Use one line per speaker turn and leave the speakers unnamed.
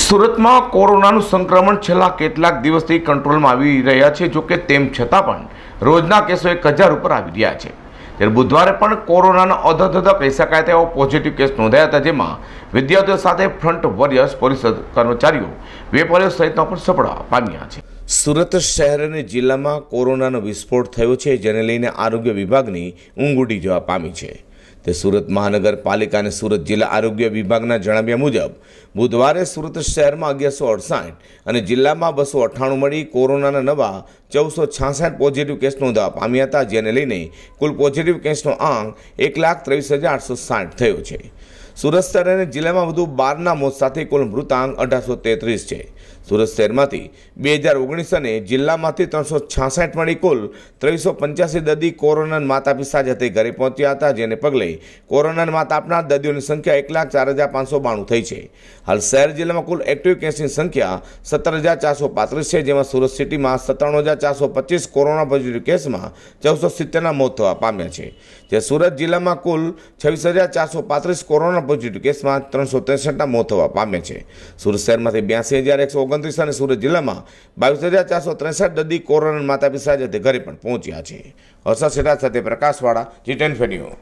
સુરતમાં કોરોનાનું સંક્રમણ છેલ્લા કેટલાક દિવસથી કંટ્રોલમાં આવી રહ્યા છે જોકે તેમ છતાં પણ રોજના કેસો એક હજાર ઉપર આવી રહ્યા છે ત્યારે બુધવારે પણ કોરોનાના અધધધ કહી શકાય તેવો પોઝિટિવ કેસ નોંધાયા હતા જેમાં વિદ્યાર્થીઓ સાથે ફ્રન્ટ વોરિયર્સ પોલીસ કર્મચારીઓ વેપારીઓ સહિતનો પણ સફળવા પામ્યા છે સુરત શહેર અને જિલ્લામાં કોરોનાનો વિસ્ફોટ થયો છે જેને લઈને આરોગ્ય વિભાગની ઊંઘ ઉડી જવા પામી છે તે સુરત મહાનગરપાલિકા અને સુરત જિલ્લા આરોગ્ય વિભાગના જણાવ્યા મુજબ બુધવારે સુરત શહેરમાં અગિયારસો અડસાઠ અને જિલ્લામાં બસો અઠ્ઠાણું મળી કોરોનાના નવા ચૌદસો છાસઠ પોઝિટિવ કેસ નોંધવા પામ્યા હતા જેને લઈને કુલ પોઝિટિવ કેસનો આંક એક લાખ ત્રેવીસ હજાર આઠસો સાઠ થયો છે સુરત શહેર અને જિલ્લામાં વધુ બારના મોત સાથે કુલ મૃતાંક અઢારસો તેત્રીસ છે સુરત શહેરમાંથી બે હજાર ઓગણીસ અને જિલ્લામાંથી ત્રણસો છાસઠ મળી કુલ ત્રણસો પંચ્યાસી દર્દી કોરોનાના માતા પિતા જતે ઘરે પહોંચ્યા હતા જેને પગલે કોરોનાના માતા આપનાર દર્દીઓની સંખ્યા એક લાખ ચાર હજાર પાંચસો બાણું થઈ છે હાલ શહેર જિલ્લામાં કુલ એક્ટિવ કેસની સંખ્યા સત્તર હજાર ચારસો પાંત્રીસ છે જેમાં સુરત સિટીમાં સત્તાણું હજાર ચારસો પચીસ કોરોના પોઝિટિવ કેસમાં ચૌદસો સિત્તેરના મોત થવા પામ્યા છે જે સુરત જિલ્લામાં કુલ છવ્વીસ હજાર ચારસો પાંત્રીસ કોરોના કોરોના પોઝિટિવ કેસમાં ત્રણસો ત્રેસઠના મોત થવા પામ્યા છે સુરત શહેરમાંથી બ્યાસી હજાર એકસો ઓગણત્રીસ અને સુરત જિલ્લામાં બાવીસ હજાર ચારસો ત્રેસઠ દર્દી કોરોના માતા પિતા જતે ઘરે પણ પહોંચ્યા છે હર્ષદ સેઠા સાથે પ્રકાશવાળા જીટેન ફેન્યુ